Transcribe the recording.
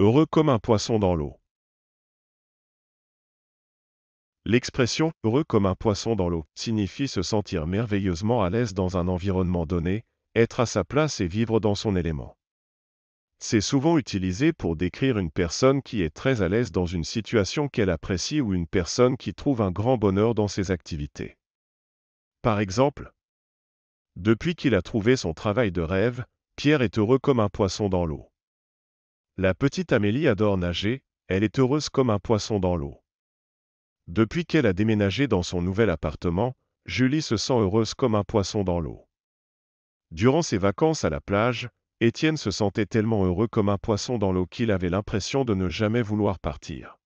heureux comme un poisson dans l'eau. L'expression heureux comme un poisson dans l'eau signifie se sentir merveilleusement à l'aise dans un environnement donné, être à sa place et vivre dans son élément. C'est souvent utilisé pour décrire une personne qui est très à l'aise dans une situation qu'elle apprécie ou une personne qui trouve un grand bonheur dans ses activités. Par exemple, depuis qu'il a trouvé son travail de rêve, Pierre est heureux comme un poisson dans l'eau. La petite Amélie adore nager, elle est heureuse comme un poisson dans l'eau. Depuis qu'elle a déménagé dans son nouvel appartement, Julie se sent heureuse comme un poisson dans l'eau. Durant ses vacances à la plage, Étienne se sentait tellement heureux comme un poisson dans l'eau qu'il avait l'impression de ne jamais vouloir partir.